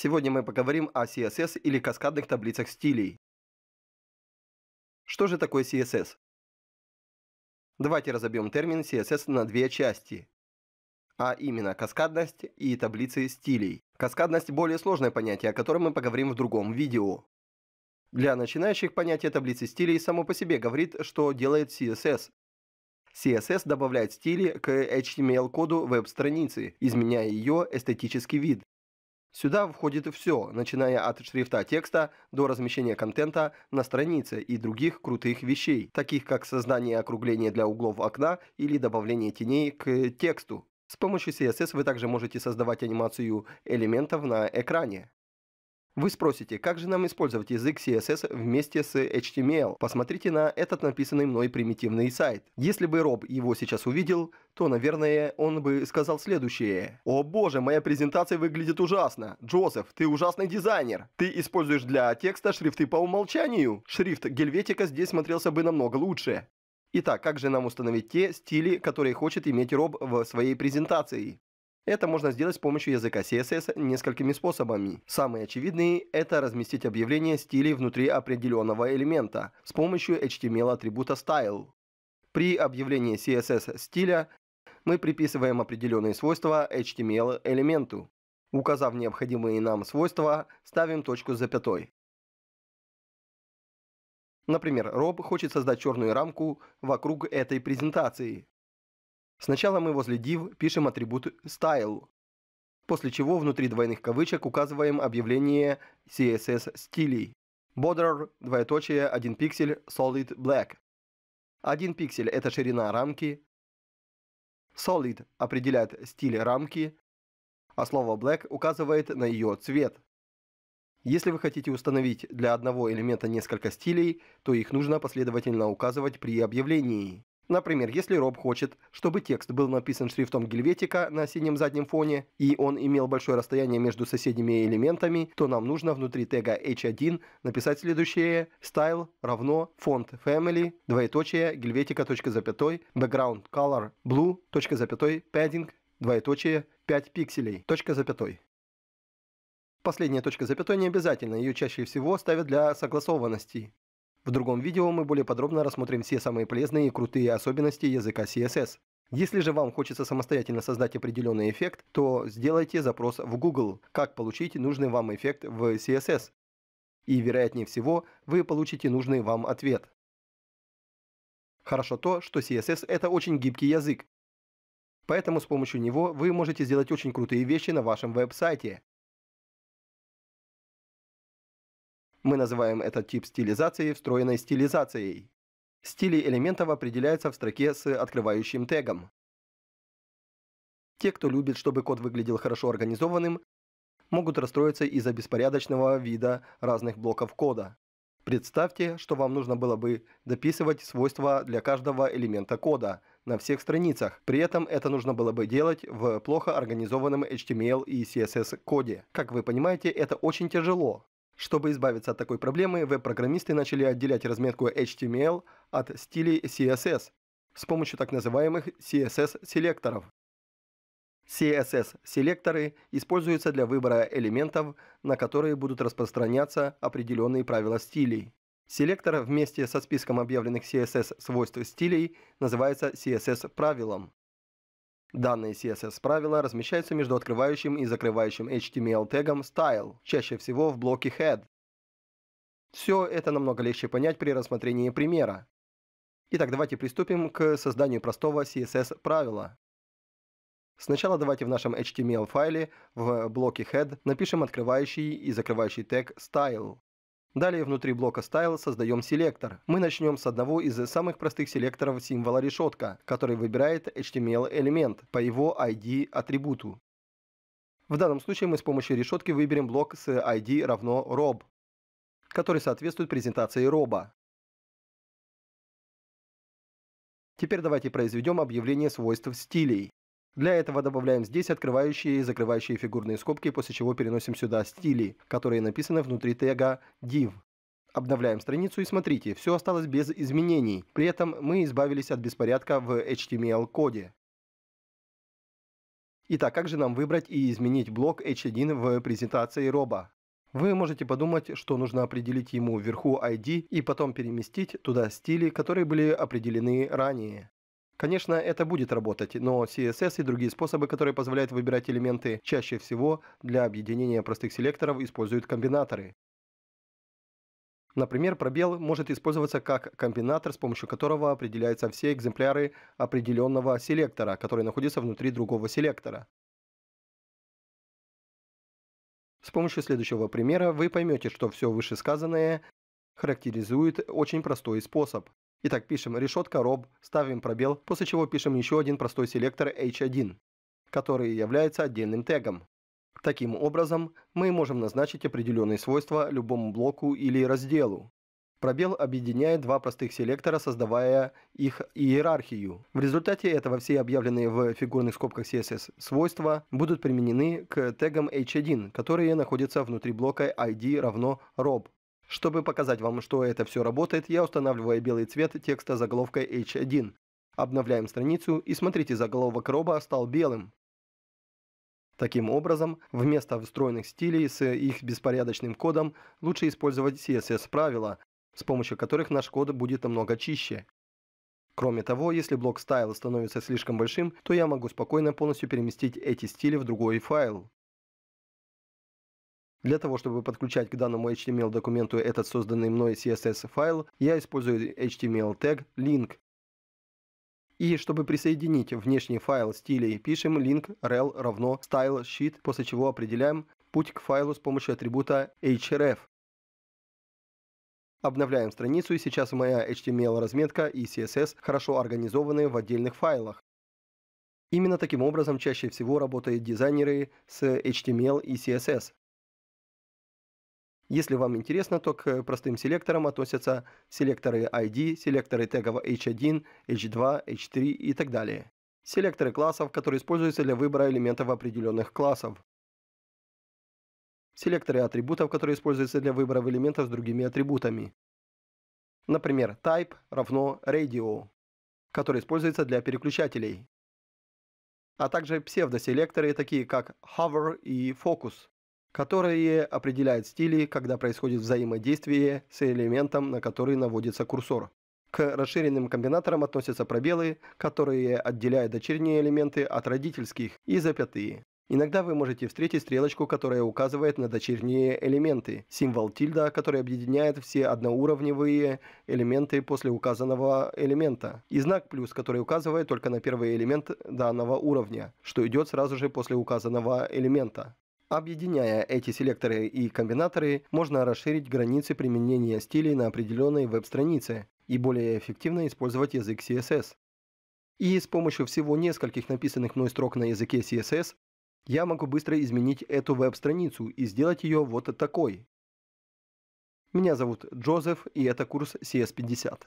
Сегодня мы поговорим о CSS или каскадных таблицах стилей. Что же такое CSS? Давайте разобьем термин CSS на две части, а именно каскадность и таблицы стилей. Каскадность – более сложное понятие, о котором мы поговорим в другом видео. Для начинающих понятие таблицы стилей само по себе говорит, что делает CSS. CSS добавляет стили к HTML-коду веб-страницы, изменяя ее эстетический вид. Сюда входит все, начиная от шрифта текста до размещения контента на странице и других крутых вещей, таких как создание округления для углов окна или добавление теней к тексту. С помощью CSS вы также можете создавать анимацию элементов на экране. Вы спросите, как же нам использовать язык CSS вместе с HTML? Посмотрите на этот написанный мной примитивный сайт. Если бы Роб его сейчас увидел, то, наверное, он бы сказал следующее. «О боже, моя презентация выглядит ужасно! Джозеф, ты ужасный дизайнер! Ты используешь для текста шрифты по умолчанию! Шрифт Гельветика здесь смотрелся бы намного лучше!» Итак, как же нам установить те стили, которые хочет иметь Роб в своей презентации? Это можно сделать с помощью языка CSS несколькими способами. Самые очевидные – это разместить объявление стилей внутри определенного элемента с помощью HTML эм атрибута style. При объявлении CSS стиля мы приписываем определенные свойства HTML эм элементу. Указав необходимые нам свойства, ставим точку с запятой. Например, Роб хочет создать черную рамку вокруг этой презентации. Сначала мы возле div пишем атрибут style, после чего внутри двойных кавычек указываем объявление CSS стилей. Border, двоеточие, 1 пиксель, solid black. 1 пиксель – это ширина рамки. Solid определяет стиль рамки, а слово black указывает на ее цвет. Если вы хотите установить для одного элемента несколько стилей, то их нужно последовательно указывать при объявлении. Например, если Роб хочет, чтобы текст был написан шрифтом гельветика на синем заднем фоне, и он имел большое расстояние между соседними элементами, то нам нужно внутри тега h1 написать следующее style равно font family двоеточие гельветика точка запятой background color blue точка запятой padding двоеточие 5 пикселей точка запятой. Последняя точка запятой не обязательно, ее чаще всего ставят для согласованности. В другом видео мы более подробно рассмотрим все самые полезные и крутые особенности языка CSS. Если же вам хочется самостоятельно создать определенный эффект, то сделайте запрос в Google, как получить нужный вам эффект в CSS. И вероятнее всего, вы получите нужный вам ответ. Хорошо то, что CSS это очень гибкий язык. Поэтому с помощью него вы можете сделать очень крутые вещи на вашем веб-сайте. Мы называем этот тип стилизации встроенной стилизацией. Стили элементов определяются в строке с открывающим тегом. Те, кто любит, чтобы код выглядел хорошо организованным, могут расстроиться из-за беспорядочного вида разных блоков кода. Представьте, что вам нужно было бы дописывать свойства для каждого элемента кода на всех страницах. При этом это нужно было бы делать в плохо организованном HTML и CSS коде. Как вы понимаете, это очень тяжело. Чтобы избавиться от такой проблемы, веб-программисты начали отделять разметку HTML от стилей CSS с помощью так называемых CSS-селекторов. CSS-селекторы используются для выбора элементов, на которые будут распространяться определенные правила стилей. Селектор вместе со списком объявленных CSS свойств стилей называется CSS правилом. Данные CSS-правила размещаются между открывающим и закрывающим HTML тегом style, чаще всего в блоке head. Все это намного легче понять при рассмотрении примера. Итак, давайте приступим к созданию простого CSS-правила. Сначала давайте в нашем HTML файле в блоке head напишем открывающий и закрывающий тег style. Далее внутри блока Style создаем селектор. Мы начнем с одного из самых простых селекторов символа решетка, который выбирает HTML элемент по его ID атрибуту. В данном случае мы с помощью решетки выберем блок с ID равно rob, который соответствует презентации роба. Теперь давайте произведем объявление свойств стилей. Для этого добавляем здесь открывающие и закрывающие фигурные скобки, после чего переносим сюда стили, которые написаны внутри тега div. Обновляем страницу и смотрите, все осталось без изменений. При этом мы избавились от беспорядка в HTML-коде. Итак, как же нам выбрать и изменить блок H1 в презентации Роба? Вы можете подумать, что нужно определить ему вверху ID и потом переместить туда стили, которые были определены ранее. Конечно, это будет работать, но CSS и другие способы, которые позволяют выбирать элементы, чаще всего для объединения простых селекторов используют комбинаторы. Например, пробел может использоваться как комбинатор, с помощью которого определяются все экземпляры определенного селектора, который находится внутри другого селектора. С помощью следующего примера вы поймете, что все вышесказанное характеризует очень простой способ. Итак, пишем решетка rob, ставим пробел, после чего пишем еще один простой селектор h1, который является отдельным тегом. Таким образом, мы можем назначить определенные свойства любому блоку или разделу. Пробел объединяет два простых селектора, создавая их иерархию. В результате этого все объявленные в фигурных скобках CSS свойства будут применены к тегам h1, которые находятся внутри блока id равно rob. Чтобы показать вам, что это все работает, я устанавливаю белый цвет текста заголовка H1. Обновляем страницу и смотрите, заголовок роба стал белым. Таким образом, вместо встроенных стилей с их беспорядочным кодом лучше использовать CSS-правила, с помощью которых наш код будет намного чище. Кроме того, если блок Style становится слишком большим, то я могу спокойно полностью переместить эти стили в другой файл. Для того, чтобы подключать к данному HTML документу этот созданный мной CSS файл, я использую HTML тег link. И чтобы присоединить внешний файл стилей, пишем link rel равно style sheet, после чего определяем путь к файлу с помощью атрибута href. Обновляем страницу и сейчас моя HTML разметка и CSS хорошо организованы в отдельных файлах. Именно таким образом чаще всего работают дизайнеры с HTML и CSS. Если вам интересно, то к э, простым селекторам относятся селекторы ID, селекторы тегов H1, H2, H3 и так далее. Селекторы классов, которые используются для выбора элементов определенных классов. Селекторы атрибутов, которые используются для выбора элементов с другими атрибутами. Например, type равно radio, который используется для переключателей. А также псевдоселекторы, такие как hover и focus, которые определяют стили, когда происходит взаимодействие с элементом, на который наводится курсор. К расширенным комбинаторам относятся пробелы, которые отделяют дочерние элементы от родительских и запятые. Иногда вы можете встретить стрелочку, которая указывает на дочерние элементы, символ тильда, который объединяет все одноуровневые элементы после указанного элемента, и знак плюс, который указывает только на первый элемент данного уровня, что идет сразу же после указанного элемента. Объединяя эти селекторы и комбинаторы, можно расширить границы применения стилей на определенной веб-странице и более эффективно использовать язык CSS. И с помощью всего нескольких написанных мной строк на языке CSS я могу быстро изменить эту веб-страницу и сделать ее вот такой. Меня зовут Джозеф, и это курс CS50.